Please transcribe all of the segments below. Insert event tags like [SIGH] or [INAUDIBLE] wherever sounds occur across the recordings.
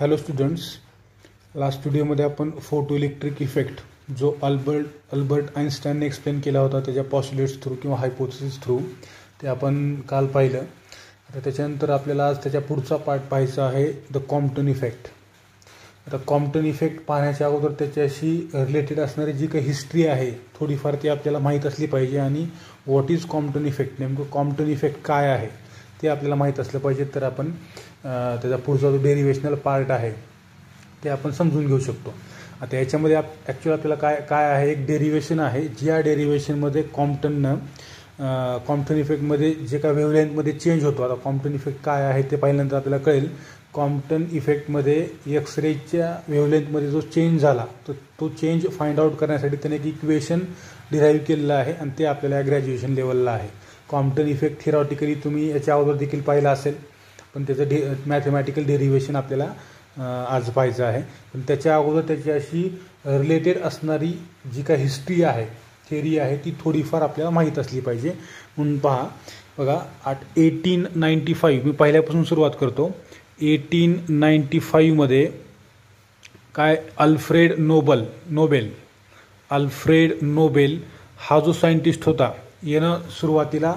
Hello students last स्टुडिओमध्ये आपण photoelectric effect जो अल्बर्ट अल्बर्ट आईन्स्टाईनने एक्सप्लेन केला होता त्याच्या पॉस्युलेट्स थ्रू किंवा हायपोथेसिस थ्रू ते आपण काल पाहिलं आता त्याच्यानंतर आपल्याला आज त्याच्या पुढचा पार्ट पाहायचा आहे द कॉम्प्टन इफेक्ट आता कॉम्प्टन इफेक्ट पाहण्याच्या अगोदर त्याच्याशी रिलेटेड असणारी जी काही हिस्ट्री आहे थोडीफार ती आपल्याला माहीत असली पाहिजे आणि व्हॉट इज कॉम्प्टन इफेक्ट नेमकं कॉम्प्टन इफेक्ट काय आहे ते आपल्याला माहीत असलं पाहिजे तर आपण त्याचा पुढचा जो डेरिवेशनल पार्ट आहे ते आपण समजून घेऊ शकतो आता याच्यामध्ये आप आपल्याला काय काय आहे एक डेरिवेशन आहे जी या डेरिवेशनमध्ये कॉम्प्टननं कॉम्प्टन इफेक्टमध्ये जे काय वेवलेंथमध्ये चेंज होतो आता कॉम्प्टन इफेक्ट काय आहे ते पाहिल्यानंतर आपल्याला कळेल कॉम्प्टन इफेक्टमध्ये एक्सरेच्या वेवलेंथमध्ये जो चेंज झाला तर तो चेंज फाइंड आउट करण्यासाठी त्याने एक इक्वेशन डिराईव्ह केलेलं आहे आणि ते आपल्याला ग्रॅज्युएशन लेवलला आहे कॉम्प्टन इफेक्ट थिरॉटिकली तुम्ही याच्या अगोदर देखील पाहिला असेल पण त्याचं डे मॅथमॅटिकल डेरिव्हेशन आपल्याला आज पाहायचं आहे पण त्याच्या अगोदर त्याच्याशी रिलेटेड असणारी जी काय हिस्ट्री आहे थेरी आहे ती थोडीफार आपल्याला माहीत असली पाहिजे म्हणून पहा बघा आठ एटीन नाईंटी फाईव्ह मी पहिल्यापासून सुरुवात करतो एटीन नाईंटी फाईव्हमध्ये काय Alfred Nobel Nobel Alfred Nobel हा जो सायंटिस्ट होता यानं सुरुवातीला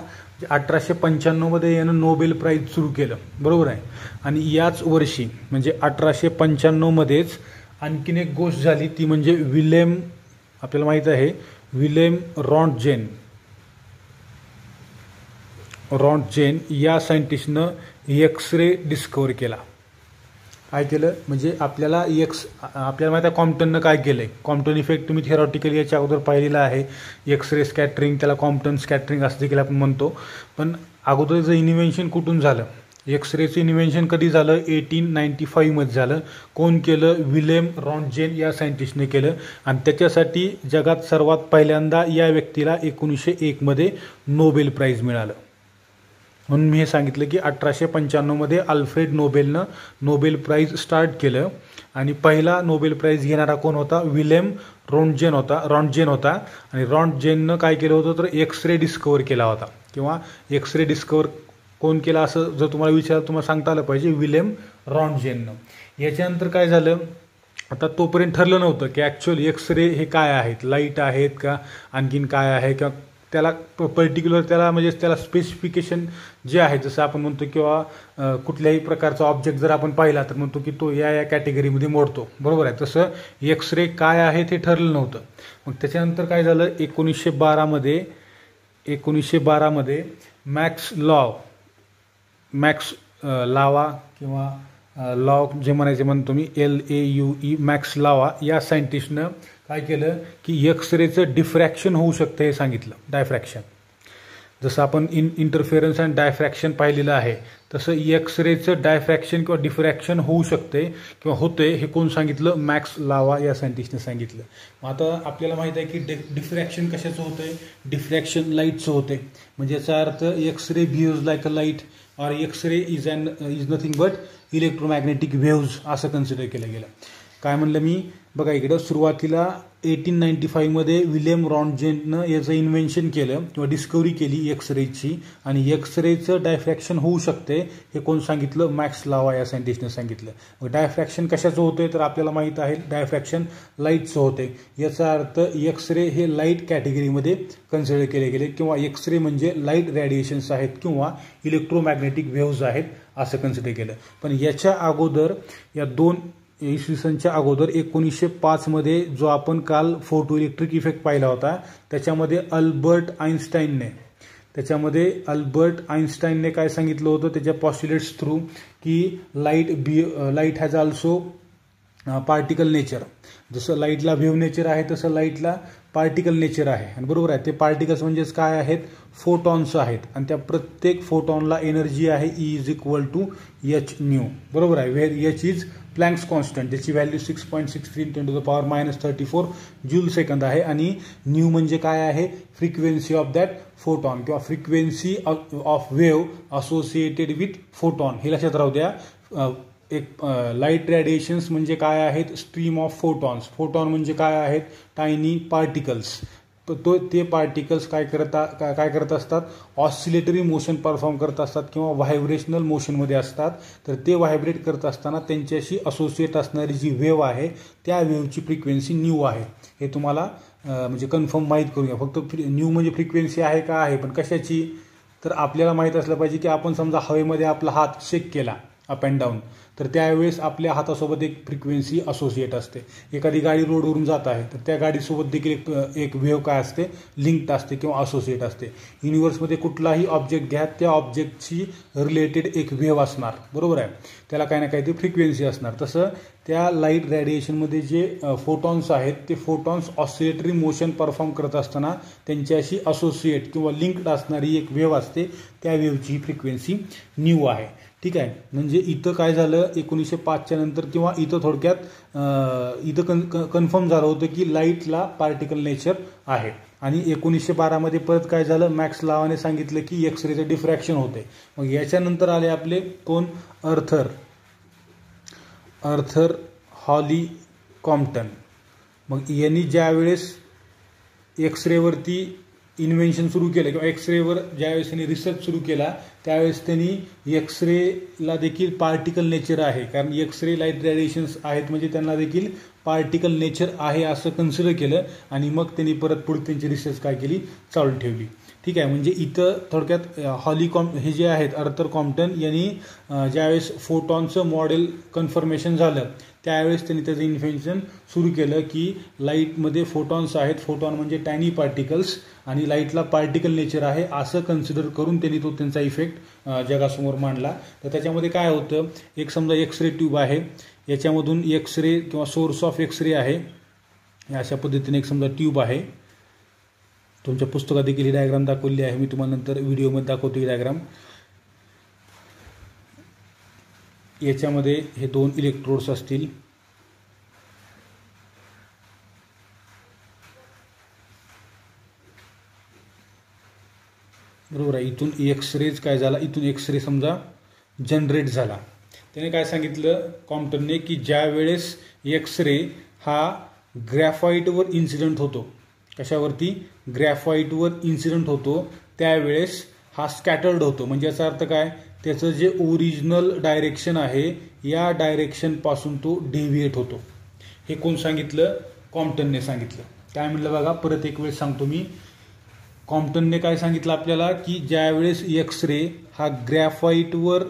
अठराशे पंच्याण्णवमध्ये यानं नोबेल प्राईज सुरू केलं बरोबर आहे आणि याच वर्षी म्हणजे अठराशे पंच्याण्णवमध्येच आणखीन एक गोष्ट झाली ती म्हणजे विलेम आपल्याला माहीत आहे विलेम रॉन्टजेन जेन, या सायंटिस्टनं एक्स रे डिस्कवर केला काय केलं म्हणजे आपल्याला एक्स आपल्याला माहिती आहे कॉम्प्टननं काय केलं आहे कॉम्प्टन इफेक्ट तुम्ही थेरॉटिकली याच्या अगोदर पाहिलेला आहे एक्स रे स्कॅटरिंग त्याला कॉम्प्टन स्कॅटरिंग असं देखील आपण म्हणतो पण अगोदरचं इन्व्हेन्शन कुठून झालं एक्स रेचं इन्व्हेन्शन कधी झालं एटीन नाईन्टी फाईव्हमध्ये झालं कोण केलं विलेम रॉन्जेन या सायंटिस्टने केलं आणि त्याच्यासाठी जगात सर्वात पहिल्यांदा या व्यक्तीला एकोणीसशे एकमध्ये नोबेल प्राईज मिळालं म्हणून मी हे सांगितलं की अठराशे पंच्याण्णवमध्ये अल्फ्रेड नोबेलनं नोबेल प्राईज स्टार्ट केलं आणि पहिला नोबेल प्राईज घेणारा कोण होता विलेम रॉन्टजेन होता रॉन्टजेन होता आणि रॉन्टजेननं काय केलं होतं तर एक्स रे डिस्कवर केला होता किंवा एक्स रे डिस्कवर कोण केला असं जर तुम्हाला विचार तुम्हाला सांगता आलं पाहिजे विलेम रॉन्टजेननं याच्यानंतर काय झालं आता तोपर्यंत ठरलं नव्हतं की ॲक्च्युअली एक्स रे हे काय आहेत लाईट आहेत का आणखीन काय आहे का त्याला प पर्टिक्युलर त्याला म्हणजे त्याला स्पेसिफिकेशन जे आहे जसं आपण म्हणतो किंवा कुठल्याही प्रकारचा ऑब्जेक्ट जर आपण पाहिला तर म्हणतो की तो या या कॅटेगरीमध्ये मोडतो बरोबर आहे तसं एक्स रे काय आहे ते ठरलं नव्हतं मग त्याच्यानंतर काय झालं एकोणीसशे बारामध्ये एकोणीसशे बारामध्ये मॅक्स लॉ मॅक्स लावा किंवा लॉ जे म्हणायचे म्हणतो मी L A U E Max Laue या सायंटिस्टनं काय केलं की एक्सरेचं डिफ्रॅक्शन होऊ शकतं हे सांगितलं डायफ्रॅक्शन जसं आपण इन इंटरफेरन्स अँड डायफ्रॅक्शन पाहिलेलं आहे तसं एक्सरेचं डायफ्रॅक्शन किंवा डिफ्रॅक्शन होऊ शकते किंवा होते हे कोण सांगितलं मॅक्स लावा या सायंटिस्टने सांगितलं मग आता आपल्याला माहीत आहे की डि डिफ्रॅक्शन कशाचं होतं आहे डिफ्रॅक्शन लाईटचं होते म्हणजे याचा अर्थ X ray behaves like a light X ray is and is nothing but electromagnetic waves असं कन्सिडर केलं गेलं काय म्हणलं मी बघा इकडं सुरुवातीला एटीन नाईन्टी फाईव्हमध्ये विलियम रॉन्जेननं याचं इन्व्हेन्शन केलं किंवा डिस्कवरी केली एक्स रेची आणि एक्स रेचं डायफ्रॅक्शन होऊ शकते हे कोण सांगितलं मॅक्स लावा या सायंटिस्टने सांगितलं मग डायफ्रॅक्शन कशाचं होतं तर आपल्याला माहीत आहे डायफ्रॅक्शन लाईटचं होते याचा अर्थ एक्स रे हे लाईट कॅटेगरीमध्ये कन्सिडर केले गेले किंवा एक्स रे म्हणजे लाईट रॅडिएशन्स आहेत किंवा इलेक्ट्रोमॅग्नेटिक वेव्हज आहेत असं कन्सिडर केलं पण याच्या अगोदर या दोन इसवी सनच्या अगोदर एकोणीसशे पाचमध्ये जो आपण काल फोटो इलेक्ट्रिक इफेक्ट पाहिला होता त्याच्यामध्ये अल्बर्ट आईन्स्टाईनने त्याच्यामध्ये अल्बर्ट आईन्स्टाईनने काय सांगितलं होतं त्याच्या पॉस्ट्युलेट्स थ्रू की light be light has also particle nature जसं लाईटला व्हिव्ह नेचर आहे तसं लाईटला पार्टिकल नेचर आहे आणि बरोबर आहे ते पार्टिकल्स म्हणजेच काय आहेत फोटॉन्स आहेत आणि त्या प्रत्येक फोटॉनला एनर्जी आहे E is equal to H nu बरोबर आहे where H is Planck's constant त्याची value six point six three ten to the power minus thirty four joule second आहे आणि न्यू म्हणजे काय आहे फ्रिक्वेन्सी ऑफ दॅट फोटॉन किंवा frequency of wave associated with photon हे लक्षात राहू द्या एक लाईट रेडिएशन्स म्हणजे काय आहेत स्ट्रीम ऑफ फोटॉन्स फोटॉन म्हणजे काय आहेत टायनी पार्टिकल्स तो ते पार्टिकल्स काय करता काय करत असतात ऑसिलेटरी मोशन परफॉर्म करत असतात किंवा व्हायब्रेशनल मोशनमध्ये असतात तर ते व्हायब्रेट करत असताना त्यांच्याशी असोसिएट असणारी जी वेव आहे त्या वेवची फ्रिक्वेन्सी न्यू आहे हे तुम्हाला म्हणजे कन्फर्म माहीत करूया फक्त न्यू म्हणजे फ्रिक्वेन्सी आहे का आहे पण कशाची तर आपल्याला माहीत असलं पाहिजे की आपण समजा हवेमध्ये आपला हात शेक केला अप अँड डाऊन तर त्यावेळेस आपल्या हातासोबत एक फ्रिक्वेन्सी असोसिएट असते एखादी गाडी रोडवरून जात आहे तर त्या गाडीसोबत देखील एक एक वेव काय असते लिंक्ड असते किंवा असोसिएट असते युनिवर्समध्ये कुठलाही ऑब्जेक्ट घ्या त्या ऑब्जेक्टशी रिलेटेड एक वेव्ह असणार बरोबर आहे त्याला काही ना काही ते फ्रिक्वेन्सी असणार तसं त्या लाईट रॅडिएशनमध्ये जे फोटॉन्स आहेत ते फोटॉन्स ऑसिलेटरी मोशन परफॉर्म करत असताना त्यांच्याशी असोसिएट किंवा लिंक्ड असणारी एक वेव्ह असते त्या वेव्हची फ्रिक्वेन्सी न्यू आहे ठीक आहे म्हणजे इथं काय झालं एकोणीसशे पाचच्या नंतर किंवा इथं थोडक्यात इथं कन कन्फर्म झालं होतं की लाईटला पार्टिकल नेचर आहे आणि एकोणीसशे बारामध्ये परत काय झालं मॅक्स लावाने सांगितलं की एक्सरेचं डिफ्रॅक्शन होते मग याच्यानंतर आले आपले कोण अर्थर अर्थर हॉली कॉम्प्टन मग यांनी ज्यावेळेस एक्सरेवरती इन्व्हेन्शन सुरू केलं किंवा एक्सरेवर ज्यावेळेस त्यांनी रिसर्च सुरू केला त्यावेळेस त्यांनी एक्सरेला देखील पार्टिकल नेचर आहे कारण एक्स रे लाईट रेडिएशन्स आहेत म्हणजे त्यांना देखील पार्टिकल नेचर आहे असं कन्सिडर केलं आणि मग त्यांनी परत पुढे त्यांची रिसर्च काय केली चालू ठेवली ठीक आहे म्हणजे इथं थोडक्यात हॉलिकॉम हे जे आहेत अर्थर कॉम्प्टन यांनी ज्यावेळेस फोटॉनचं मॉडेल कन्फर्मेशन झालं त्यावेळेस त्यांनी त्याचं इन्फेन्शन सुरू केलं की लाईटमध्ये फोटॉन्स आहेत फोटॉन म्हणजे टॅनी पार्टिकल्स आणि लाईटला पार्टिकल नेचर आहे असं कन्सिडर करून त्यांनी तो त्यांचा इफेक्ट जगासमोर मांडला तर त्याच्यामध्ये काय होतं एक समजा एक्सरे ट्यूब आहे याच्यामधून एक्स रे किंवा सोर्स ऑफ एक्स रे आहे अशा पद्धतीने एक समजा ट्यूब आहे तुमच्या पुस्तकात देखील ही डायग्राम दाखवली आहे मी तुम्हाला नंतर व्हिडिओमध्ये दाखवतो ही डायग्राम याच्यामध्ये हे दोन इलेक्ट्रोड्स असतील बरोबर आहे इथून एक्स रेज काय झाला इथून एक्स रे समजा जनरेट झाला त्याने काय सांगितलं कॉम्प्युटरने की ज्या वेळेस एक्स रे हा ग्रॅफाईटवर इन्सिडेंट होतो कशावरती ग्रॅफाईटवर इन्सिडंट होतो त्यावेळेस हा स्कॅटर्ड होतो म्हणजे याचा अर्थ काय त्याचं जे ओरिजिनल डायरेक्शन आहे या डायरेक्शनपासून तो डेव्हिएट होतो हे कोण सांगितलं कॉम्प्टनने सांगितलं काय म्हटलं बघा परत एक वेळ सांगतो मी कॉम्प्टनने काय सांगितलं आपल्याला की ज्यावेळेस एक्स रे हा ग्रॅफाईटवर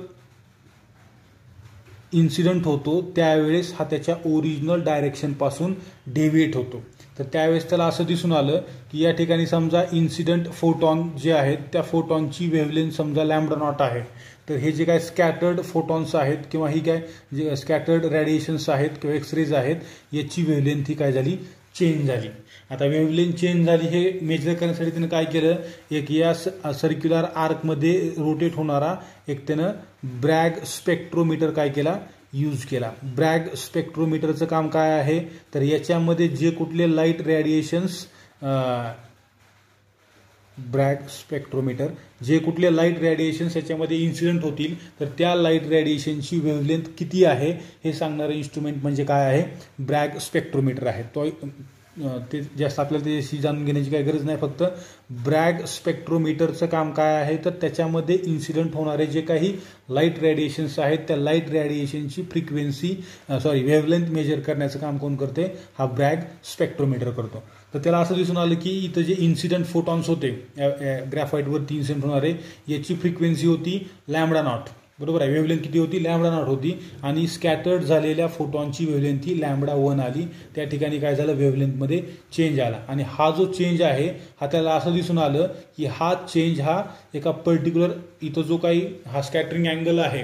इन्सिडंट होतो त्यावेळेस हा त्याच्या ओरिजिनल डायरेक्शनपासून डेव्हिएट होतो तर त्यावेळेस त्याला असं दिसून आलं की या ठिकाणी समजा इन्सिडंट फोटॉन जे आहेत त्या फोटॉनची वेव्हलेन समजा लॅम्बडा नॉट आहे तर हे जे काय स्कॅटर्ड फोटॉन्स आहेत किंवा ही काय जे स्कॅटर्ड रेडिएशन्स आहेत किंवा एक्सरेज आहेत याची वेव्हलेन ही काय झाली चेंज झाली आता वेव्हलेन चेंज झाली हे मेजर करण्यासाठी त्यानं काय केलं एक या सर्क्युलर आर्कमध्ये रोटेट होणारा एक त्यानं ब्रॅग स्पेक्ट्रोमीटर काय केला यूज केला ब्रॅग स्पेक्ट्रोमीटरचं काम काय आहे तर याच्यामध्ये जे कुठले लाईट रेडिएशन्स ब्रॅग स्पेक्ट्रोमीटर जे कुठले लाईट रेडिएशन्स याच्यामध्ये इन्सिडेंट होतील तर त्या लाईट रेडिएशनची वेवलेंथ किती आहे हे सांगणारं इन्स्ट्रुमेंट म्हणजे काय आहे ब्रॅग स्पेक्ट्रोमीटर आहे तो ते जास्त आपल्याला त्याच्याशी जाणून घेण्याची काही गरज नाही फक्त ब्रॅग स्पेक्ट्रोमीटरचं काम काय आहे तर त्याच्यामध्ये इन्सिडेंट होणारे जे काही लाईट रेडिएशन्स आहेत त्या लाईट रेडिएशनची फ्रिक्वेन्सी सॉरी वेवलेंथ मेजर करण्याचं काम कोण करते हा ब्रॅग स्पेक्ट्रोमीटर करतो तर त्याला असं दिसून आलं की इथं जे इन्सिडेंट फोटॉन्स होते ग्रॅफाईटवरती इन्सिडेंट होणारे याची फ्रिक्वेन्सी होती लॅमडा नॉट बरोबर आहे वेवलेंथ किती होती लॅमडा नॉट होती आणि स्कॅटर्ड झालेल्या फोटॉनची वेवलेंथ ही लॅमडा वन आली त्या ठिकाणी काय झालं वेवलेंथमध्ये चेंज आला आणि हा जो चेंज आहे हा त्याला असं दिसून आलं की हा चेंज हा एका पर्टिक्युलर इथं जो काही हा स्कॅटरिंग अँगल आहे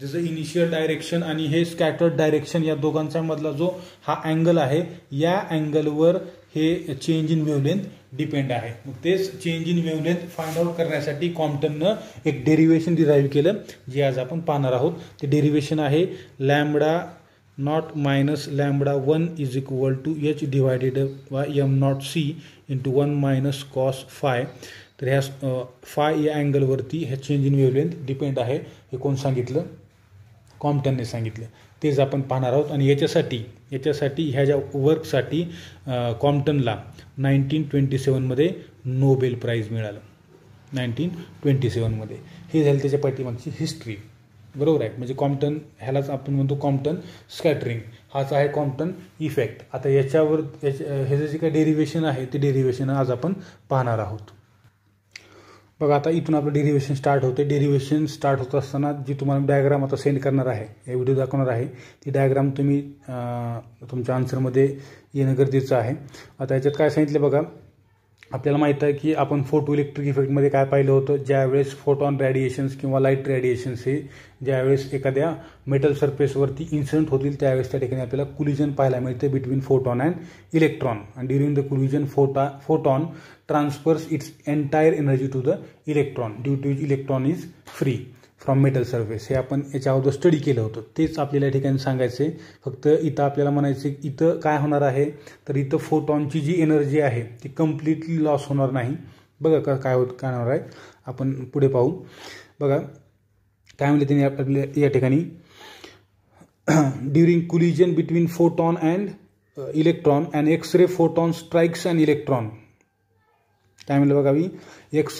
जसं इनिशियल डायरेक्शन आणि हे स्कॅटर्ड डायरेक्शन या दोघांच्या मधला जो हा अँगल आहे या अँगलवर हे चेंज इन वेवलेंथ डिपेंड आहे मग तेच change in wavelength find out करण्यासाठी कॉम्प्टननं एक डेरिवेशन डिराईव्ह केलं जे आज आपण पाहणार आहोत ते डेरिवेशन आहे lambda naught minus lambda one is equal to H divided by M naught C into one minus cos phi तर ह्या फाय या अँगलवरती ह्या चेंज इन वेवलेंथ डिपेंड आहे हे कोण सांगितलं कॉम्प्टनने सांगितलं तेच आपण पाहणार आहोत आणि याच्यासाठी याच्यासाठी ह्या ज्या वर्कसाठी कॉम्प्टनला नाईन्टीन ट्वेंटी सेवनमध्ये नोबेल प्राईज मिळालं नाईन्टीन ट्वेंटी सेवनमध्ये हे झालं त्याच्या पाठीमागची हिस्ट्री बरोबर आहे म्हणजे कॉम्प्टन ह्यालाच आपण म्हणतो कॉम्प्टन स्कॅटरिंग हाच आहे कॉम्प्टन इफेक्ट आता याच्यावर याच्या ह्याचं जे काही डेरिव्हेशन आहे ते डेरिव्हेशन आज आपण पाहणार आहोत बघा आता इथून आपलं डेरिव्हेशन स्टार्ट होते डेरिव्हेशन स्टार्ट होत असताना जी तुम्हाला डायग्राम आता सेंड करणार आहे हे व्हिडिओ दाखवणार आहे ती डायग्राम तुम्ही तुमच्या आन्सरमध्ये येणं गरजेचं आहे आता याच्यात काय सांगितलं बघा आपल्याला माहीत आहे की आपण फोटो इलेक्ट्रिक इफेक्टमध्ये काय पाहिलं होतं ज्यावेळेस फोटॉन रॅडिएशन्स किंवा लाईट रॅडिएशन्स हे ज्यावेळेस एखाद्या मेटल सरफेसवरती इन्सिडेंट होतील त्यावेळेस त्या ठिकाणी आपल्याला कुलिजन पाहायला मिळते between photon and electron and during the collision photo photon transfers its entire energy to the electron due to electron is free from metal surface हे आपण याच्या अगोदर स्टडी केलं होतं तेच आपल्याला या ठिकाणी सांगायचं आहे फक्त इथं आपल्याला म्हणायचं इथं काय होणार आहे तर इथं फोटॉनची जी एनर्जी आहे ती कम्प्लिटली लॉस होणार नाही बघा का काय होत काय होणार आहे आपण पुढे पाहू बघा काय म्हणले त्यांनी आपल्या या ठिकाणी during collision between photon and electron and X ray photon strikes and electron काय म्हणलं बघा मी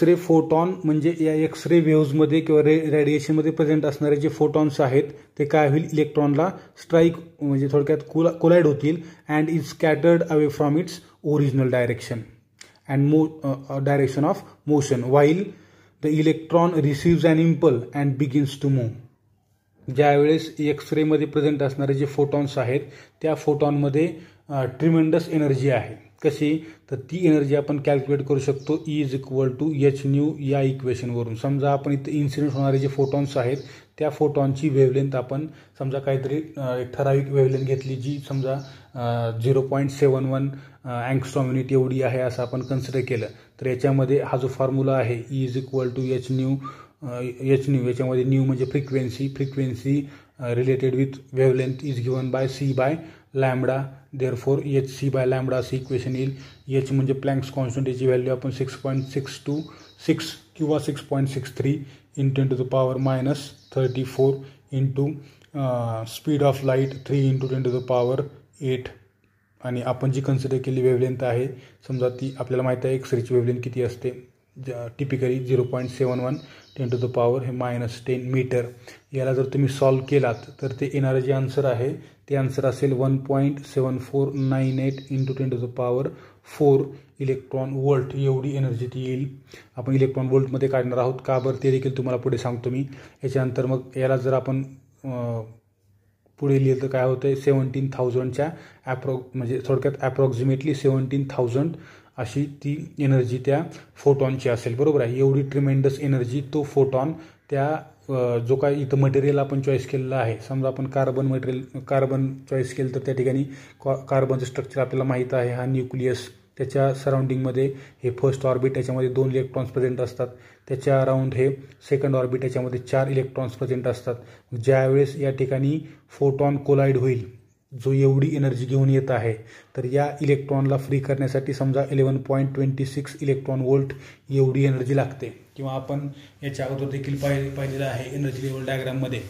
रे फोटॉन म्हणजे या एक्स रे वेव्जमध्ये किंवा रे रेडिएशनमध्ये प्रेझेंट असणारे जे फोटॉन्स आहेत ते काय होईल इलेक्ट्रॉनला स्ट्राईक म्हणजे थोडक्यात कोला कोलाइड होतील and is scattered away from its original direction and मो direction of motion while the electron receives and impulse and begins to move ज्यावेळेस एक्सरेमध्ये प्रेझेंट असणारे जे फोटॉन्स आहेत त्या फोटॉनमध्ये ट्रिमेंडस एनर्जी आहे कशी तर ती एनर्जी आपण कॅल्क्युलेट करू शकतो E is equal to H nu या इक्वेशनवरून समजा आपण इथं इन्सिडेंट होणारे जे फोटॉन्स आहेत त्या फोटॉनची वेवलेंथ आपण समजा काहीतरी एक ठराविक वेवलेंथ घेतली जी समजा zero point seven one angstrom unit एवढी आहे असं आपण कन्सिडर केलं तर याच्यामध्ये हा जो फॉर्म्युला आहे E is equal to H nu H nu याच्यामध्ये न्यू म्हणजे frequency frequency related with wavelength is given by C by lambda therefore H C by lambda असं इक्वेशन येईल एच म्हणजे प्लँक्स कॉन्स्टंटेची व्हॅल्यू आपण six point six two six किंवा six point six three into into the power minus thirty four into speed of light three into ten to the power eight आणि आपण जी consider केली wavelength आहे समजा ती आपल्याला माहीत आहे एक्सरेची वेवलेंथ किती असते typically zero point seven one ten to the power हे मायनस टेन मीटर याला जर तुम्ही सॉल्व केलात तर ते येणारं जे आन्सर आहे ते आन्सर असेल one point seven four nine eight into ten to the power four electron volt एवढी एनर्जी ती येईल आपण इलेक्ट्रॉन वोल्टमध्ये काढणार आहोत का बरं ते देखील तुम्हाला पुढे सांगतो मी याच्यानंतर मग याला जर आपण पुढे लिहिलं तर काय होतं आहे सेवन्टीन थाउजंडच्या ॲप्रॉ म्हणजे थोडक्यात ॲप्रॉक्झिमेटली सेवन्टीन थाउजंड अशी ती एनर्जी त्या फोटॉनची असेल बरोबर आहे एवढी ट्रिमेंडस एनर्जी तो फोटॉन त्या जो काय इथं मटेरियल आपण चॉईस केलेला आहे समजा आपण कार्बन मटेरियल कार्बन चॉईस केलं तर त्या ठिकाणी कॉ कार्बनचं स्ट्रक्चर आपल्याला माहीत आहे हा न्यूक्लियस त्याच्या सराउंडिंगमध्ये हे फर्स्ट ऑर्बिट त्याच्यामध्ये दोन इलेक्ट्रॉन्स प्रेझेंट असतात त्याच्या अराउंड हे सेकंड ऑर्बिट त्याच्यामध्ये चार इलेक्ट्रॉन्स प्रेझेंट असतात ज्यावेळेस या ठिकाणी फोटॉन कोलाईड होईल जो एवढी एनर्जी घेऊन येत आहे तर या इलेक्ट्रॉनला फ्री करण्यासाठी समजा eleven point twenty six electron volt एवढी एनर्जी लागते किंवा आपण याच्या अगोदर देखील पाहि पाहिलेलं आहे एनर्जी लेवल डायग्राममध्ये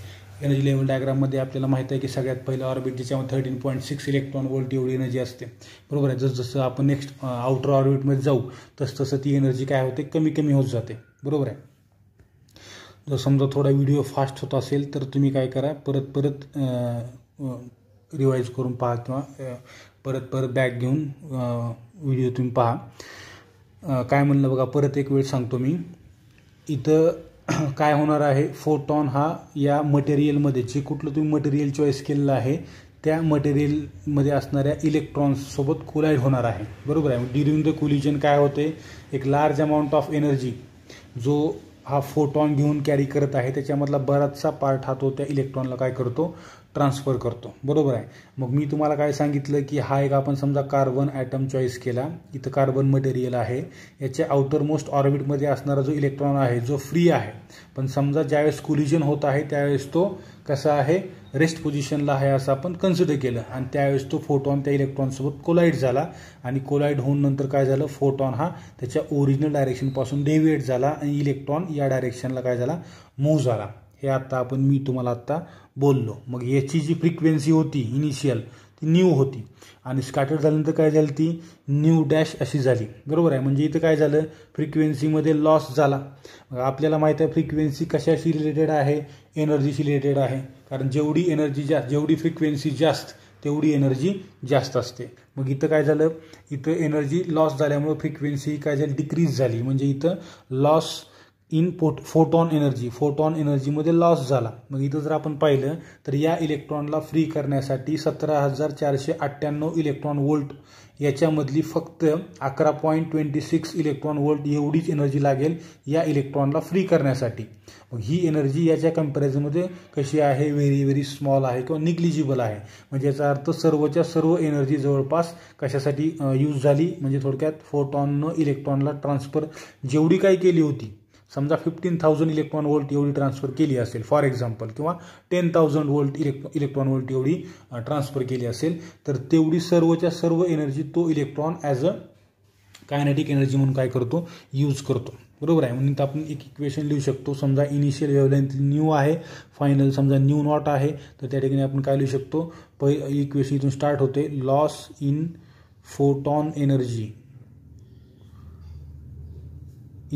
एनर्जी लेवल डायग्राममध्ये आपल्याला माहिती आहे की सगळ्यात पहिलं ऑर्बिट ज्याच्यामध्ये thirteen point six electron volt एवढी एनर्जी असते बरोबर आहे जसजसं आपण नेक्स्ट आउटर ऑर्बिटमध्ये जाऊ तसं तसं ती एनर्जी काय होते कमी कमी होत जाते बरोबर आहे जर समजा थोडा व्हिडिओ फास्ट होत असेल तर तुम्ही काय करा परत परत रिवाईज करून पहा किंवा परत परत बॅक घेऊन व्हिडिओ तुम्ही पहा काय म्हणलं बघा परत एक वेळ सांगतो मी इथं [CLEARS THROAT] काय होणार आहे फोटॉन हा या मटेरियलमध्ये जे कुठलं तुम्ही मटेरियल चॉईस केलेलं आहे त्या मटेरियलमध्ये असणाऱ्या इलेक्ट्रॉन्ससोबत कोलाईड होणार आहे बरोबर आहे ड्युरिंग द कोलिजन काय होते एक लार्ज अमाऊंट ऑफ एनर्जी जो हा फोटॉन घेऊन कॅरी करत आहे त्याच्यामधला बराचसा पार्ट हा तो त्या इलेक्ट्रॉनला काय करतो ट्रान्सफर करतो बरोबर आहे मग मी तुम्हाला काय सांगितलं की हा एक आपण समजा कार्बन ॲटम चॉईस केला इथं कार्बन मटेरियल आहे याच्या आउटर मोस्ट ऑर्बिटमध्ये असणारा जो इलेक्ट्रॉन आहे जो फ्री आहे पण समजा ज्यावेळेस कुलिजन होत आहे त्यावेळेस तो कसा आहे रेस्ट पोझिशनला आहे असं आपण कन्सिडर केलं आणि त्यावेळेस तो फोटॉन त्या इलेक्ट्रॉनसोबत कोलाईड झाला आणि कोलाईट होऊन नंतर काय झालं फोटॉन हा त्याच्या ओरिजिनल डायरेक्शनपासून डेव्हिएट झाला आणि इलेक्ट्रॉन या डायरेक्शनला काय झाला मूव्ह झाला हे आत्ता आपण मी तुम्हाला आत्ता बोललो मग याची जी फ्रिक्वेन्सी होती इनिशियल ती न्यू होती आणि स्कॅटर झाल्यानंतर काय झाली ती न्यू डॅश अशी झाली बरोबर आहे म्हणजे इथं काय झालं फ्रिक्वेन्सीमध्ये लॉस झाला मग आपल्याला माहीत आहे फ्रिक्वेन्सी कशाशी रिलेटेड आहे एनर्जीशी रिलेटेड आहे कारण जेवढी एनर्जी जास्त जेवढी फ्रिक्वेन्सी जास्त तेवढी एनर्जी जास्त असते मग इथं काय झालं इथं एनर्जी लॉस झाल्यामुळं फ्रिक्वेन्सी काय झाली डिक्रीज झाली म्हणजे इथं लॉस इन फोट फोटॉन एनर्जी फोटॉन एनर्जीमध्ये लॉस झाला मग इथं जर आपण पाहिलं तर या इलेक्ट्रॉनला फ्री करण्यासाठी सतरा हजार चारशे अठ्ठ्याण्णव इलेक्ट्रॉन वोल्ट याच्यामधली फक्त अकरा point twenty six electron volt एवढीच एनर्जी लागेल या इलेक्ट्रॉनला फ्री करण्यासाठी मग ही एनर्जी याच्या कंपॅरिझनमध्ये कशी आहे व्हेरी व्हेरी स्मॉल आहे किंवा निग्लिजिबल आहे म्हणजे याचा अर्थ सर्वच्या सर्व एनर्जी जवळपास कशासाठी यूज झाली म्हणजे थोडक्यात फोटॉननं इलेक्ट्रॉनला ट्रान्सफर जेवढी काही केली होती समजा फिफ्टीन थाउजंड इलेक्ट्रॉन वोल्ट एवढी ट्रान्सफर केली असेल फॉर एक्झाम्पल किंवा टेन थाउजंड वोल्ट इलेक्ट्रॉ इलेक्ट्रॉन वोल्ट एवढी ट्रान्सफर केली असेल तर तेवढी सर्वच्या सर्व एनर्जी तो electron as a kinetic energy म्हणून काय करतो यूज करतो बरोबर आहे म्हणून आपण एक इक्वेशन लिहू शकतो समजा इनिशियल वेवलेंथ न्यू आहे फायनल समजा न्यू नॉट आहे तर त्या ठिकाणी आपण काय लिहू शकतो पहि इक्वेशन इथून स्टार्ट होते loss in photon energy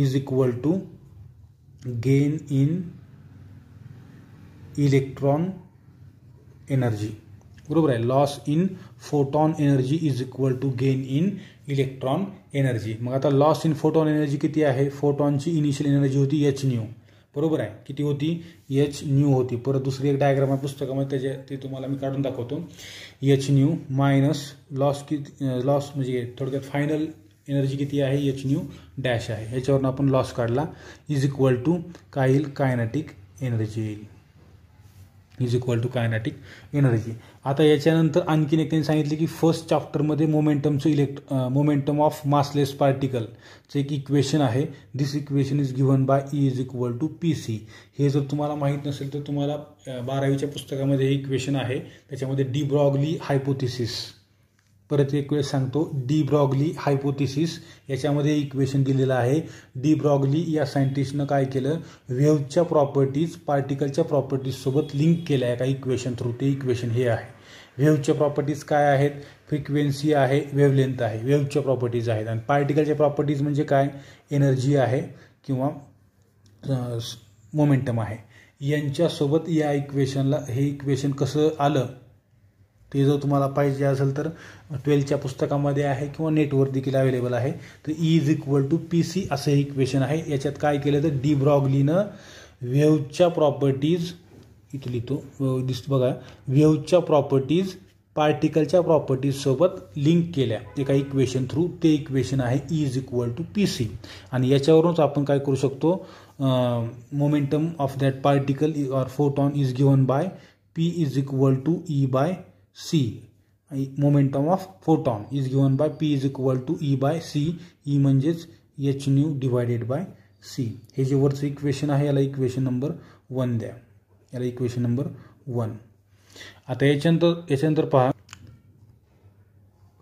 is equal to gain in electron energy बरोबर आहे loss in photon energy is equal to gain in electron energy मग आता लॉस इन फोटॉन एनर्जी किती आहे फोटॉनची इनिशियल एनर्जी होती एच न्यू बरोबर आहे किती होती एच न्यू होती परत दुसरी एक डायग्राम आहे पुस्तकामध्ये त्याच्या ते तुम्हाला मी काढून दाखवतो एच न्यू मायनस लॉस किती लॉस म्हणजे थोडक्यात फायनल एनर्जी किती आहे एच न्यू डॅश आहे याच्यावरून आपण लॉस काढला इज इक्वल टू काय येईल कायनॅटिक एनर्जी येईल is equal to kinetic energy आता याच्यानंतर आणखीन एक त्यांनी सांगितले की फर्स्ट चॅप्टरमध्ये मोमेंटमचं इलेक्ट मोमेंटम ऑफ मासलेस पार्टिकलचं एक इक्वेशन आहे this equation is given by E is equal to P C हे जर तुम्हाला माहीत नसेल तर तुम्हाला बारावीच्या पुस्तकामध्ये हे इक्वेशन आहे त्याच्यामध्ये डी ब्रॉगली हायपोथिसिस परत एक वेळेस सांगतो डी ब्रॉगली हायपोथिसिस याच्यामध्ये इक्वेशन दिलेलं आहे डी ब्रॉगली या सायंटिस्टनं काय केलं वेव्हच्या प्रॉपर्टीज पार्टिकलच्या प्रॉपर्टीजसोबत लिंक केल्या आहे का इक्वेशन थ्रू ते इक्वेशन हे आहे वेव्हच्या प्रॉपर्टीज काय आहेत फ्रिक्वेन्सी आहे वेव्हलेंथ आहे वेव्हच्या प्रॉपर्टीज आहेत आणि पार्टिकलच्या प्रॉपर्टीज म्हणजे काय एनर्जी आहे किंवा मोमेंटम आहे यांच्यासोबत या इक्वेशनला हे इक्वेशन कसं आलं ते जर तुम्हाला पाहिजे असेल तर ट्वेल्थच्या पुस्तकामध्ये आहे किंवा नेटवर देखील अवेलेबल आहे तर E is equal to P C असं इक्वेशन आहे याच्यात काय केलं तर डी ब्रॉगलीनं वेव्हच्या प्रॉपर्टीज इथे लिहितो दिसतो बघा वेव्हच्या प्रॉपर्टीज पार्टिकलच्या प्रॉपर्टीजसोबत लिंक केल्या एका इक्वेशन थ्रू ते इक्वेशन आहे E is equal to P C आणि याच्यावरूनच आपण काय करू शकतो momentum of that particle or photon is given by P is equal to E by c momentum of photon is given by p is equal to e by c e म्हणजेच h nu divided by C हे जे वरचं equation आहे याला equation number one द्या याला equation number one आता याच्यानंतर याच्यानंतर पहा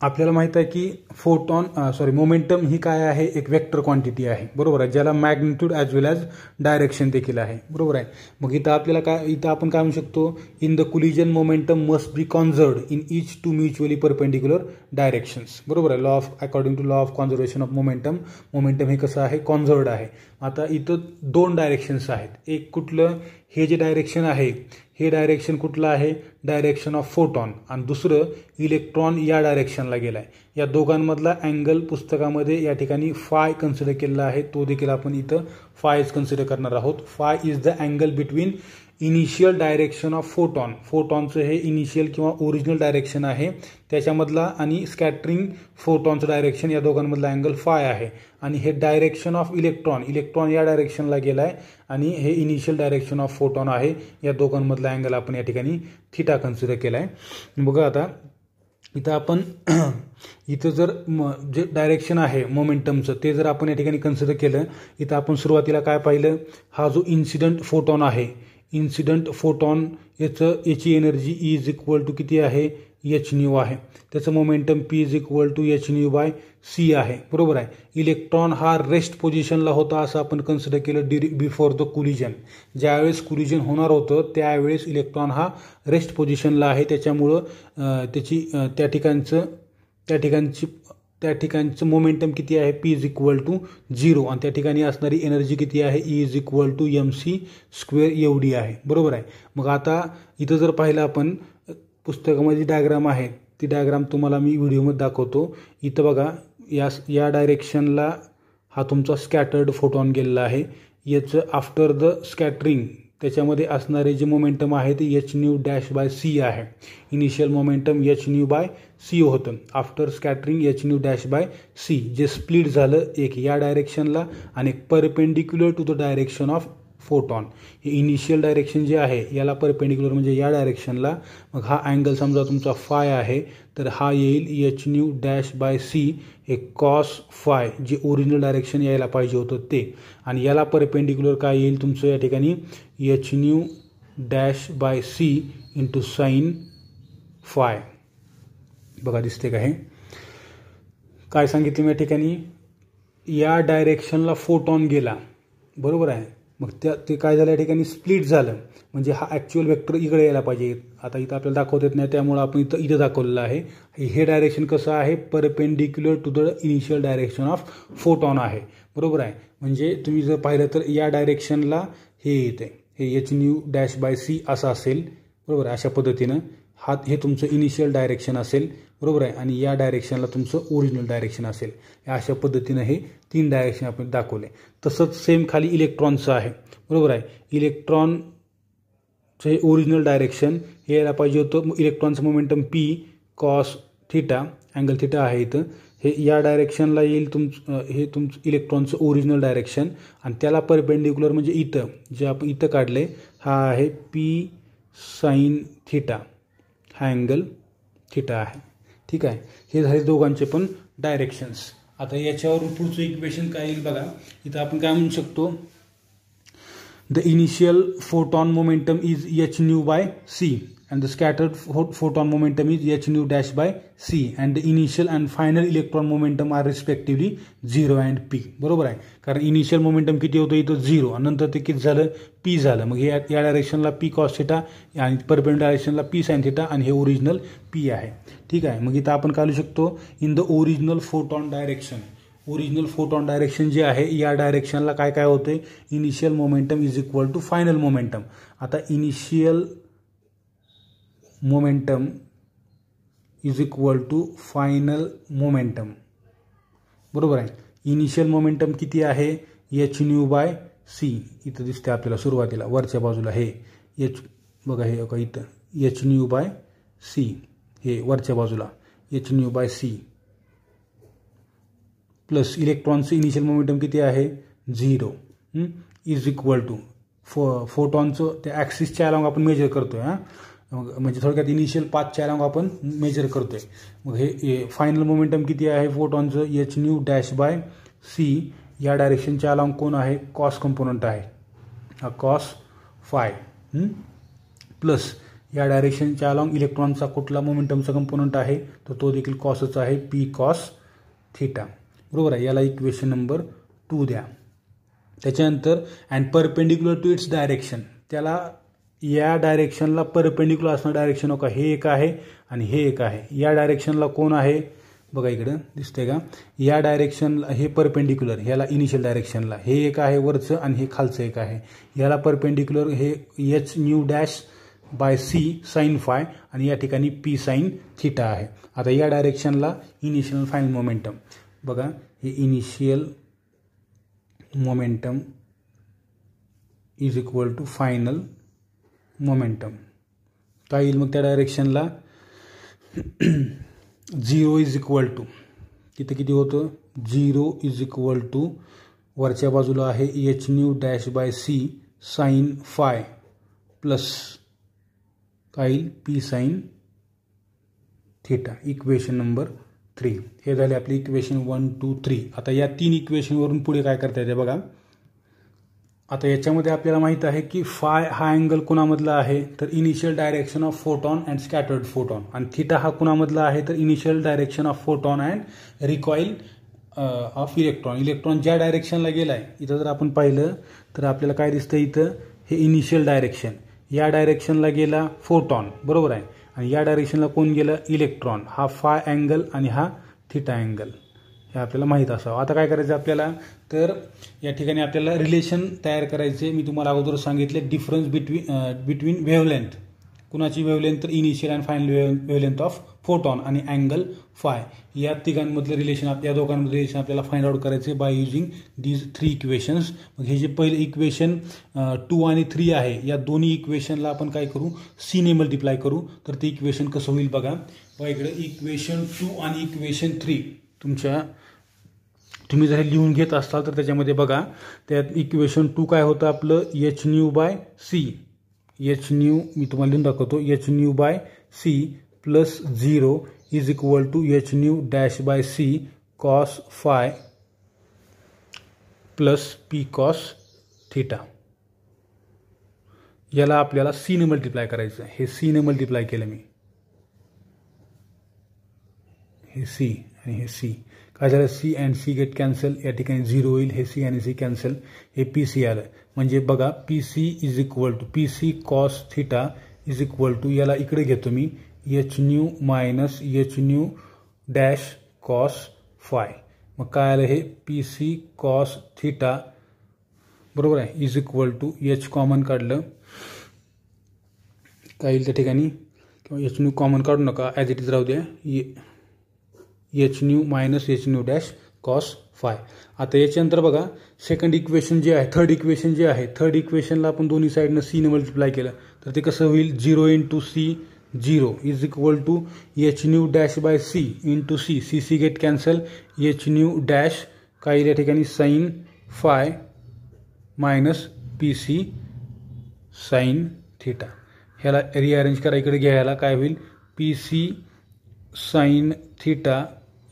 आपल्याला माहित आहे की फोटॉन सॉरी मोमेंटम ही काय आहे एक वेक्टर क्वांटिटी आहे बरोबर आहे ज्याला magnitude as well as direction देखील आहे बरोबर आहे मग इथं आपल्याला काय इथं आपण काय म्हणू शकतो in the collision momentum must be conserved in each two mutually perpendicular directions बरोबर आहे law of according to law of conservation of momentum momentum हे कसं आहे कॉन्झर्ड आहे आता इथं दोन डायरेक्शन्स आहेत एक कुठलं हे जे डायरेक्शन आहे हे डायरेक्शन कुठलं आहे डायरेक्शन ऑफ फोटॉन आणि दुसरं इलेक्ट्रॉन या डायरेक्शनला गेला आहे या दोघांमधला अँगल पुस्तकामध्ये या ठिकाणी फाय कन्सिडर केलेला आहे तो देखील आपण इथं इज कन्सिडर करणार आहोत phi is the angle between initial direction of photon फोटॉनचं हे इनिशियल किंवा ओरिजिनल डायरेक्शन आहे त्याच्यामधला आणि स्कॅटरिंग फोटॉनचं डायरेक्शन या दोघांमधला अँगल फाय आहे आणि हे डायरेक्शन ऑफ इलेक्ट्रॉन इलेक्ट्रॉन या डायरेक्शनला गेला आहे आणि हे इनिशियल डायरेक्शन ऑफ फोटॉन आहे या दोघांमधला अँगल आपण या ठिकाणी थिटा कन्सिडर केला आहे बघा आता इथं आपण [CLEARS THROAT] इथं जर म जे डायरेक्शन आहे मोमेंटमचं ते जर आपण या ठिकाणी कन्सिडर केलं इथं आपण सुरुवातीला काय पाहिलं हा जो इन्सिडंट फोटॉन आहे इन्सिडंट फोटॉन याचं याची एनर्जी इज इक्वल टू किती आहे एच न्यू आहे त्याचं momentum P is equal to H nu by C आहे बरोबर आहे इलेक्ट्रॉन हा रेस्ट पोझिशनला होता असं आपण कन्सिडर केलं डिरी बिफोर द कुलिजन ज्यावेळेस कुलिजन होणार होतं त्यावेळेस इलेक्ट्रॉन हा रेस्ट पोझिशनला आहे त्याच्यामुळं त्याची त्या ठिकाणचं त्या ठिकाणची त्या ठिकाणचं मोमेंटम किती आहे P is equal to zero आणि त्या ठिकाणी असणारी एनर्जी किती आहे E is equal to M C square एवढी आहे बरोबर आहे मग आता इथं जर पाहिलं आपण पुस्तकामध्ये डायग्राम आहे ती डायग्राम तुम्हाला मी व्हिडिओमध्ये दाखवतो इथं बघा या या डायरेक्शनला हा तुमचा स्कॅटर्ड फोटॉन गेलेला आहे याचं आफ्टर द स्कॅटरिंग त्याच्यामध्ये असणारे जे मोमेंटम आहे ते h nu dash by C आहे initial momentum h nu by c होतं after scattering h nu dash by c जे स्प्लिट झालं एक या डायरेक्शनला आणि perpendicular to the direction of photon हे इनिशियल डायरेक्शन जे आहे याला परपेंडिक्युलर म्हणजे या डायरेक्शनला मग हा अँगल समजा तुमचा फाय आहे तर हा येईल h nu dash by C हे कॉस फाय जे ओरिजिनल डायरेक्शन यायला पाहिजे होतं ते आणि याला परपेंडिक्युलर काय येईल तुमचं या ठिकाणी h nu dash by c into sine phi बघा दिसते का हे काय सांगितलं मी या ठिकाणी या डायरेक्शनला फोटॉन गेला बरोबर आहे मग त्या ते काय झालं या ठिकाणी स्प्लिट झालं म्हणजे हा ॲक्च्युअल वेक्टर इकडे यायला पाहिजे आता इथं आपल्याला दाखवत येत नाही त्यामुळं आपण इथं इथं दाखवलेलं आहे हे डायरेक्शन कसं आहे perpendicular to the initial direction of photon आहे बरोबर आहे म्हणजे तुम्ही जर पाहिलं तर या डायरेक्शनला हे येते हे h nu dash by c असं असेल बरोबर आहे अशा पद्धतीनं हा हे तुमचं इनिशियल डायरेक्शन असेल बरोबर आहे आणि या डायरेक्शनला तुमचं ओरिजिनल डायरेक्शन असेल अशा पद्धतीनं हे तीन डायरेक्शन आपण दाखवले तसंच सेम खाली इलेक्ट्रॉनचं आहे बरोबर आहे इलेक्ट्रॉनचं हे ओरिजिनल डायरेक्शन हे यायला पाहिजे होतं इलेक्ट्रॉनचं momentum p cos theta angle theta आहे इथं हे या डायरेक्शनला येईल तुम हे तुमचं इलेक्ट्रॉनचं ओरिजिनल डायरेक्शन आणि त्याला परपेंडिक्युलर म्हणजे इथं जे आपण इथं काढले हा आहे पी साईन थिटा हा अँगल थिटा आहे ठीक आहे हे झाले दोघांचे पण डायरेक्शन्स आता याच्यावर पुढचं इक्वेशन काय येईल बघा इथं आपण काय म्हणू शकतो the initial photon momentum is h nu by c and the scattered photon momentum is h nu dash by c and the initial and final electron momentum are respectively 0 and P. बरोबर आहे कारण initial momentum किती होतो इथं zero नंतर ते किती झालं पी झालं मग या डायरेक्शनला पी कॉस थिटा आणि परपेंड डायरेक्शनला पी साइन थिटा आणि हे ओरिजिनल पी आहे ठीक आहे मग इथं आपण काढू शकतो in the original photon direction original photon direction जे आहे या डायरेक्शनला काय काय होते initial momentum is equal to final momentum आता initial momentum is equal to final momentum बरोबर आहे इनिशियल मोमेंटम किती आहे एच न्यू बाय सी इथं दिसते आपल्याला सुरुवातीला वरच्या बाजूला हे एच बघा हे बघा इथं एच न्यू बाय सी हे वरच्या बाजूला h nu by c plus इलेक्ट्रॉनचं इनिशियल मोमेंटम किती आहे झिरो इज इक्वल टू फो फोटॉनचं त्या ॲक्सिसच्या अलॉंग आपण मेजर करतो आहे हां म्हणजे थोडक्यात इनिशियल पाचच्या अलॉंग आपण मेजर करतो आहे मग हे फायनल मोमेंटम किती आहे फोटॉनचं h nu dash by c या डायरेक्शनच्या अलॉंग कोण आहे कॉस कंपोनंट आहे हा कॉस फाय प्लस या डायरेक्शनच्या अलॉंग इलेक्ट्रॉनचा कुठला मोमेंटमचा कंपोनंट आहे तर तो देखील कॉसच आहे पी कॉस थिटा बरोबर आहे याला इक्वेशन नंबर टू द्या त्याच्यानंतर and perpendicular to its direction त्याला या डायरेक्शनला परपेंडिक्युलर असणं डायरेक्शन का हे एक आहे आणि हे एक आहे या डायरेक्शनला कोण आहे बघा इकडं दिसतंय का या डायरेक्शनला हे परपेंडिक्युलर ह्याला इनिशियल डायरेक्शनला हे एक आहे वरचं आणि हे खालचं एक आहे याला परपेंडिक्युलर हे h nu dash by c sine phi आणि या ठिकाणी पी साईन थिटा आहे आता या डायरेक्शनला इनिशियल फायनल मोमेंटम बघा हे initial momentum is equal to final momentum काय येईल मग त्या डायरेक्शनला झिरो इज इक्वल टू तिथं किती होतं झिरो इज इक्वल टू वरच्या बाजूला आहे h nu dash by c sine phi plus काय p sine theta equation number three हे झाले आपली इक्वेशन वन टू थ्री आता या तीन इक्वेशनवरून पुढे काय करता येते बघा आता याच्यामध्ये आपल्याला माहित आहे की फाय हा अँगल कुणामधला आहे तर initial direction of photon and scattered photon आणि थिटा हा कुणामधला आहे तर initial direction of photon and recoil of electron electron ज्या डायरेक्शनला गेला आहे इथं जर आपण पाहिलं तर आपल्याला काय दिसतं इथं हे इनिशियल डायरेक्शन या डायरेक्शनला गेला फोटॉन बरोबर आहे आणि या डायरेक्शनला कोण गेलं इलेक्ट्रॉन हा फाय अँगल आणि हा थिटा अँगल हे आपल्याला माहीत असावं आता काय करायचं आपल्याला तर या ठिकाणी आपल्याला रिलेशन तयार करायचे मी तुम्हाला अगोदर सांगितले डिफरन्स बिटवीन बिटवीन वेव्हलेंथ कुणाची वेवलेंथ तर initial and final wavelength of photon आणि अँगल फाय या तिघांमधलं रिलेशन या दोघांमधलं रिलेशन आपल्याला फाइंड आउट करायचे by using these three equations मग हे जे पहिले इक्वेशन टू आणि थ्री आहे या दोन्ही इक्वेशनला आपण काय करू सीने मल्टिप्लाय करू तर ते इक्वेशन कसं होईल बघा बघा इकडे इक्वेशन टू आणि इक्वेशन थ्री तुमच्या तुम्ही जर लिहून घेत असाल तर त्याच्यामध्ये बघा त्यात इक्वेशन टू काय होतं आपलं h nu by c h nu मी तुम्हाला लिहून दाखवतो H nu by c plus zero is equal to H nu dash by c cos phi plus p cos theta याला आपल्याला सीने मल्टिप्लाय करायचं हे सीने मल्टिप्लाय केलं मी हे सी आणि हे सी काय झालं C and C get cancel या ठिकाणी झिरो होईल हे सी आणि सी कॅन्सल हे पी सी आलं म्हणजे बघा P C is equal to P C cos theta is equal to याला इकडे घेतो मी H nu minus H nu dash cos phi मग काय आलं हे पी सी कॉस थिटा बरोबर आहे is equal to h common काढलं काय येईल त्या ठिकाणी किंवा एच न्यू कॉमन काढू नका ॲज इट इज राहू द्या h nu minus H nu dash cos phi आता याच्यानंतर बघा सेकंड इक्वेशन जे आहे थर्ड इक्वेशन जे आहे थर्ड इक्वेशनला आपण दोन्ही साईडनं सीनं मल्टिप्लाय केलं तर ते कसं होईल zero to c zero is equal to H nu dash by c to c c c get cancel h nu dash काय या ठिकाणी sine phi minus p c sine theta ह्याला रिअरेंज करा इकडे घ्यायला काय होईल p c sine theta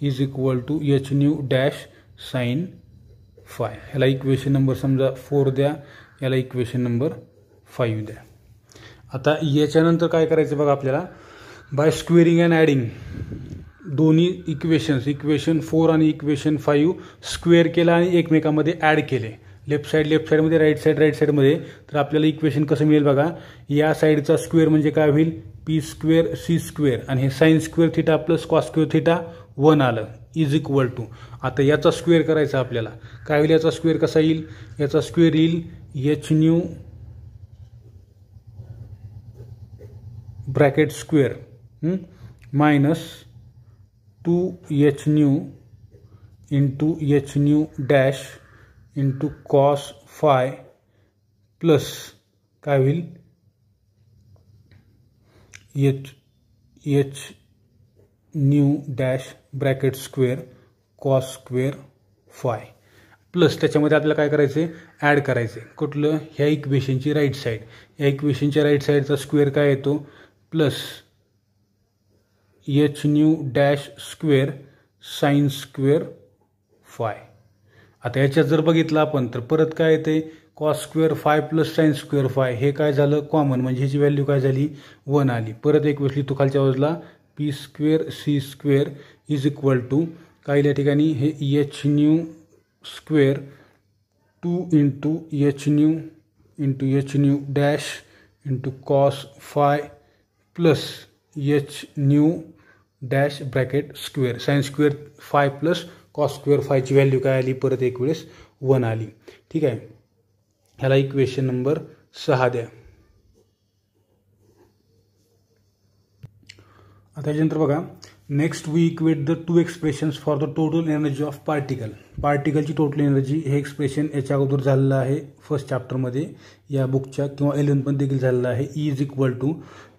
is equal to H nu dash sine phi ह्याला इक्वेशन नंबर समजा फोर द्या याला इक्वेशन नंबर फाईव्ह द्या आता याच्यानंतर काय करायचं बघा आपल्याला बाय स्क्वेअरिंग अँड ॲडिंग दोन्ही इक्वेशन्स इक्वेशन फोर आणि इक्वेशन फाईव्ह स्क्वेअर केला आणि एकमेकामध्ये ॲड केले लेफ्ट साईड लेफ्ट साईडमध्ये राईट साईड राईट साईडमध्ये तर आपल्याला इक्वेशन कसं मिळेल बघा या साईडचा स्क्वेअर म्हणजे काय होईल पी स्क्वेअर सी स्क्वेअर आणि हे sine square theta plus square theta one आलं इज इक्वल टू आता याचा स्क्वेअर करायचा आपल्याला काय होईल याचा स्क्वेअर कसा येईल याचा स्क्वेअर येईल h nu bracket square minus two H nu into h nu dash into cos phi plus काय होईल h h nu dash bracket square cos square phi plus त्याच्यामध्ये आपल्याला काय करायचं आहे ॲड करायचं आहे कुठलं ह्या इक्वेशनची राईट साईड या इक्वेशनच्या राईट साईडचा स्क्वेअर काय येतो plus h nu dash square sine square phi आता याच्यात जर बघितलं आपण तर परत काय येते cos square phi plus sine square phi हे काय झालं कॉमन म्हणजे ह्याची व्हॅल्यू काय झाली वन आली परत एक वेळेसली तू खालच्या बाजूला p square c square is equal to काही या ठिकाणी हे h nu square two into h nu into h nu dash into cos phi plus h nu dash bracket square sines square phi plus cos square फायची value काय आली परत एक वेळेस वन आली ठीक आहे ह्याला इक्वेशन नंबर सहा द्या आता बघा next we equate the two expressions for the total energy of particle पार्टिकलची टोटल एनर्जी हे एक्सप्रेशन याच्या अगोदर झालेलं आहे फर्स्ट चॅप्टरमध्ये या बुकच्या किंवा एलेवन पण देखील झालेलं आहे ई इज इक्वल टू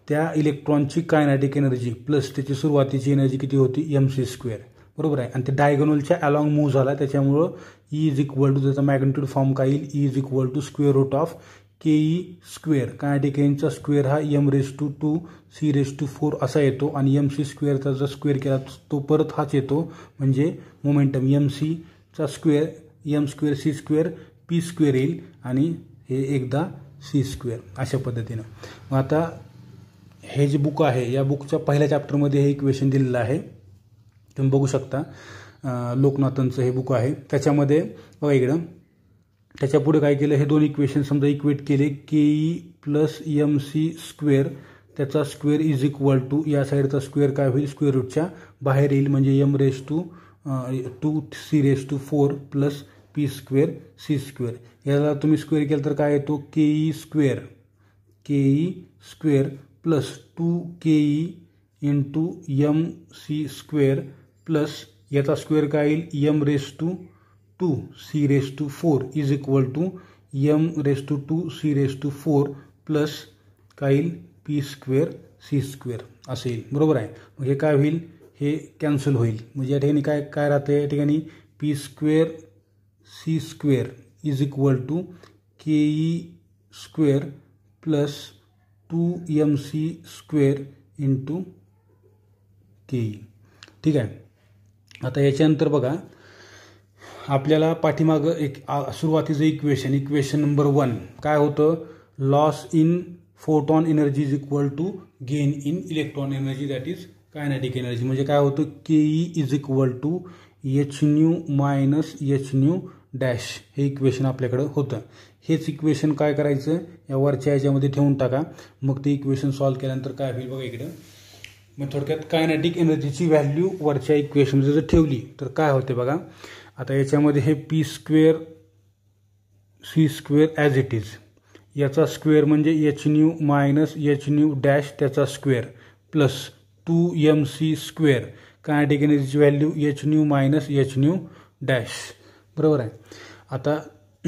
त्या इलेक्ट्रॉनची कायनाटिक एनर्जी प्लस त्याची सुरुवातीची एनर्जी किती होती एम सी स्क्वेअर बरोबर आहे आणि ते डायगोनलच्या अलॉंग मूव्ह झाला त्याच्यामुळं ई इज इक्वल टू त्याचा मॅग्नेट्यूड फॉर्म काय येईल E is equal to square root of K E square कायडिक यांचा स्क्वेअर हा m raise to two c raise to four असा येतो आणि एम सी स्क्वेअरचा जर स्क्वेअर केला तो परत हाच येतो म्हणजे मोमेंटम एम सीचा square m square c square p square येईल आणि हे एकदा सी स्क्वेअर अशा पद्धतीनं मग आता हे जे बुक आहे या बुकच्या पहिल्या चॅप्टरमध्ये हे इक्वेशन दिलेलं आहे तुम्ही बघू शकता लोकनाथनचं हे बुक आहे त्याच्यामध्ये बघा इकडं त्याच्या पुढे काय केलं हे दोन इक्वेशन समजा इक्वेट केले K E plus m C square त्याचा स्क्वेअर इज इक्वल टू या साईडचा स्क्वेअर काय होईल स्क्वेअर रूटच्या बाहेर येईल म्हणजे m raise to two c raise to four plus p square c square याला तुम्ही स्क्वेअर केलं तर काय येतो K E square K E square plus two K E two M C square plus याचा स्क्वेअर काय येईल m raise to two c raise to four is equal to m raise to two c raise to four plus काय p square c square अल बरबर है आहे का हे काय होईल हे कॅन्सल होईल म्हणजे या ठिकाणी p square c square is equal to K E square plus two M c square into K E ठीक है आता याच्यानंतर बगा आपल्याला पाठीमागं एक सुरुवातीचं इक्वेशन इक्वेशन नंबर वन काय होतं loss in photon energy is equal to gain in electron energy that is kinetic energy म्हणजे काय होतं K E is equal to H nu minus H nu dash हे इक्वेशन आपल्याकडं होतं हेच equation काय करायचं या वरच्या याच्यामध्ये ठेवून टाका मग ते इक्वेशन सॉल्व केल्यानंतर काय होईल बघा इकडं मग थोडक्यात कायनॅटिक एनर्जीची व्हॅल्यू वरच्या इक्वेशनमध्ये जर ठेवली तर काय होते बघा आता याच्यामध्ये हे p square c square as it is याचा स्क्वेअर म्हणजे h nu minus H nu dash त्याचा square plus two M C square kinetic एनर्जीची value h nu minus H nu dash बरोबर आहे आता [CLEARS THROAT]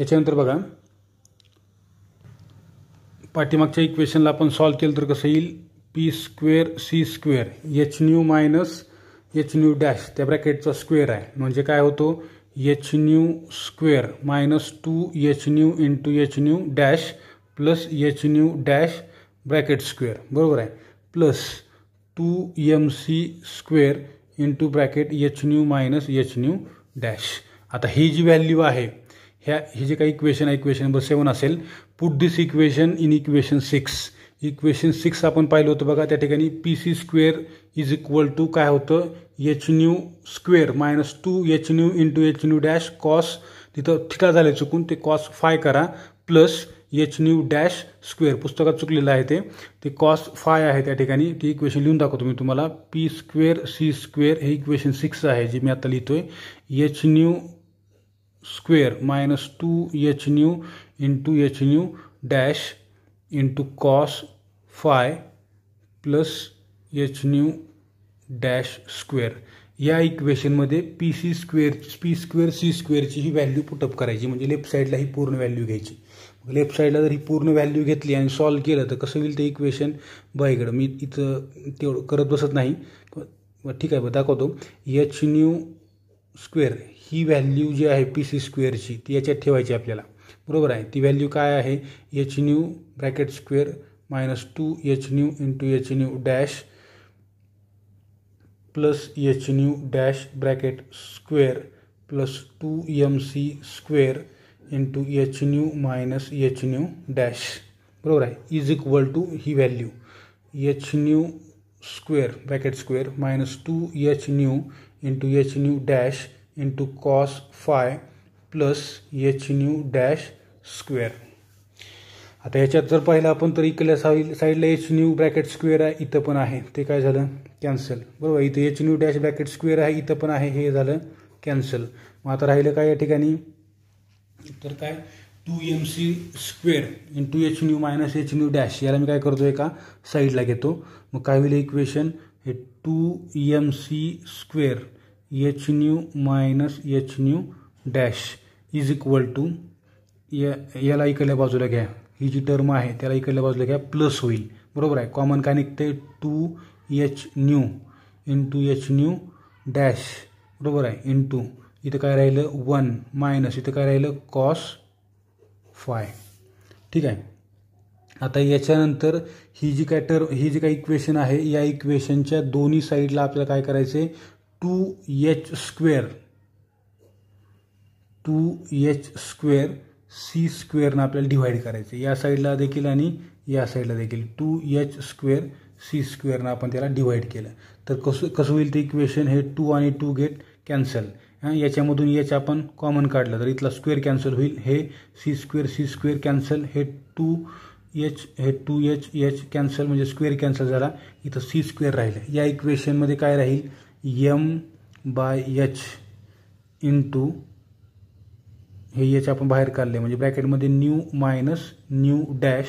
याच्यानंतर बघा पाठीमागच्या इक्वेशनला आपण सॉल्व्ह केलं तर कसं येईल p square c square h nu minus H nu dash त्या ब्रॅकेटचा स्क्वेअर आहे म्हणजे काय होतो h nu square minus two H nu into h nu dash plus h nu dash bracket square बरोबर आहे plus two M C square into bracket h nu minus H nu dash आता ही जी value आहे ह्या ही जे काही equation आहे equation number seven असेल put this equation in equation six equation six आपण पाहिलं होतं बघा त्या ठिकाणी p c square is equal to काय होतं h nu square minus two H nu into h nu dash cos तिथं थिटा झाले चुकून ते कॉस फाय करा plus h nu dash square पुस्तकात चुकलेलं आहे ते ते कॉस फाय आहे त्या ठिकाणी ती इक्वेशन लिहून दाखवतो मी तुम्हाला पी स्क्वेअर सी स्क्वेअर हे इक्वेशन सिक्स आहे जे मी आता लिहितो आहे h nu square minus two H nu into h nu dash into cos phi plus h nu dash square या इक्वेशनमध्ये p c square p square c स्क्वेअरची ही व्हॅल्यू पुटअप करायची म्हणजे लेफ्ट साईडला ही पूर्ण व्हॅल्यू घ्यायची लेफ्ट साईडला जर ही पूर्ण व्हॅल्यू घेतली आणि सॉल्व्ह केलं तर कसं होईल ते इक्वेशन बाईकडं मी इथं तेवढं करत बसत नाही ठीक आहे बघ दाखवतो एच न्यू स्क्वेअर ही व्हॅल्यू जी आहे पी सी स्क्वेअरची ती याच्यात ठेवायची आपल्याला बरोबर आहे ती व्हॅल्यू काय आहे h nu bracket square minus two H nu into h nu dash plus h nu dash bracket square plus two M C square into h nu minus H nu dash बरोबर आहे is equal to ही value h nu square bracket square minus two H nu into h nu dash into cos phi plus h nu dash square आता ह्याच्यात जर पाहिलं आपण तर इकडल्या साई साईडला एच न्यू ब्रॅकेट स्क्वेअर आहे इथं पण आहे ते काय झालं कॅन्सल बरोबर इथं h nu dash bracket square आहे इथं पण आहे हे झालं कॅन्सल मग आता राहिलं काय या ठिकाणी तर काय two M C square in two H nu minus H nu dash याला मी काय करतो का साईडला घेतो मग काय होईल इक्वेशन हे two M C square h nu minus H nu dash is equal to या याला इकडल्या बाजूला घ्या ही जी टर्म आहे त्याला इकडल्या बाजूला घ्या प्लस होईल बरोबर आहे कॉमन काय निघते two H nu in two H nu dash बरोबर आहे इन टू इथं काय राहिलं वन मायनस इथं काय राहिलं कॉस फाय ठीक आहे आता याच्यानंतर ही जी काय टर्म ही जी काय इक्वेशन आहे या इक्वेशनच्या दोन्ही साईडला आपल्याला काय करायचं आहे two h square two h square c स्क्वेअरनं आपल्याला डिव्हाइड करायचं या साईडला देखील आणि या साईडला देखील टू एच स्क्वेअर सी स्क्वेअरनं आपण त्याला डिव्हाइड केलं तर कसं कसं होईल ते इक्वेशन हे टू आणि टू गेट कॅन्सल याच्यामधून एच आपण कॉमन काढलं तर इथला स्क्वेअर कॅन्सल होईल हे c square c square cancel हे टू एच हे टू एच एच कॅन्सल म्हणजे स्क्वेअर कॅन्सल झाला इथं सी स्क्वेअर राहिलं या इक्वेशनमध्ये काय राहील यम बाय एच इंटू हे याचे आपण बाहेर काढले म्हणजे ब्रॅकेटमध्ये nu minus nu dash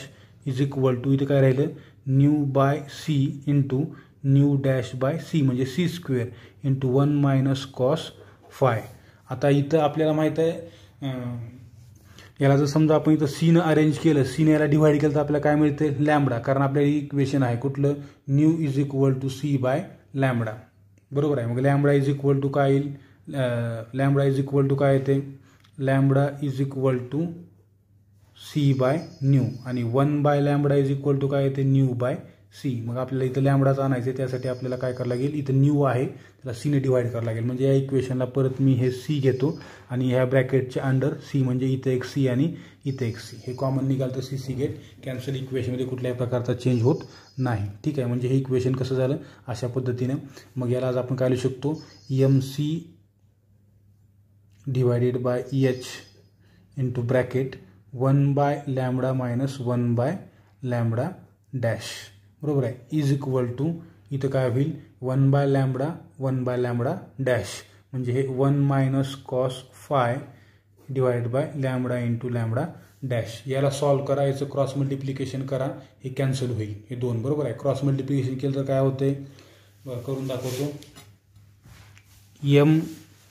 is equal to इथं काय राहिलं nu by c into nu dash by c म्हणजे c square into one minus cos phi आता इथं आपल्याला माहीत आहे याला जर समजा आपण इथं सीनं अरेंज केलं सीनं याला डिव्हाइड केलं तर आपल्याला काय मिळते लॅमडा कारण आपल्याला इक्वेशन आहे कुठलं nu is equal to c by lambda बरोबर आहे मग लॅमडा इज इक्वल टू काय येईल लॅमडा इज इक्वल टू काय येते lambda is equal to c by nu आणि one by lambda is equal to काय येते न्यू बाय सी मग आपल्याला इथं लॅम्बडाच आणायचं आहे त्यासाठी आपल्याला काय करावं लागेल इथं न्यू आहे त्याला सीने डिवाईड करावं लागेल म्हणजे या इक्वेशनला परत मी हे सी घेतो आणि ह्या ब्रॅकेटच्या अंडर सी म्हणजे इथं एक सी आणि इथं एक सी हे कॉमन निघाल तर सी सी गेट कॅन्सल इक्वेशनमध्ये कुठल्याही प्रकारचा चेंज होत नाही ठीक आहे म्हणजे हे इक्वेशन कसं झालं अशा पद्धतीनं मग याला आज आपण काय लिहू शकतो m c by by h into bracket one by lambda minus one by lambda dash बरोबर आहे इज इक्वल टू इथं काय होईल one by lambda one by lambda dash म्हणजे हे one minus cos phi divide by lambda into lambda dash याला solve करा याचं क्रॉस मल्टिप्लिकेशन करा हे कॅन्सल होईल हे दोन बरोबर आहे क्रॉस मल्टिप्लिकेशन केलं तर काय होते बरं करून दाखवतो m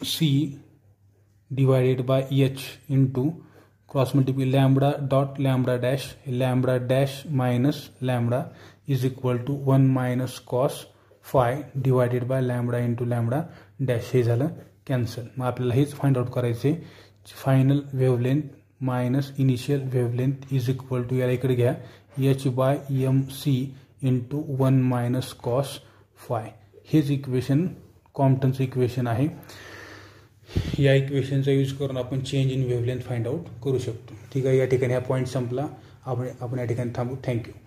c divided by h into cross multiply lambda dot lambda dash lambda dash minus lambda is equal to 1 minus cos phi divided by lambda into lambda dash हे झालं कॅन्सल मग आपल्याला हेच फाइंड आउट करायचे final wavelength minus initial wavelength is equal to याला इकडे घ्या h by m c into one minus cos phi हेच इक्वेशन कॉम्प्टनचं इक्वेशन आहे या इक्वेशनचा यूज करून आपण change in wavelength find out करू शकतो ठीक आहे या ठिकाणी हा पॉईंट संपला आपण आपण या ठिकाणी थांबू थँक्यू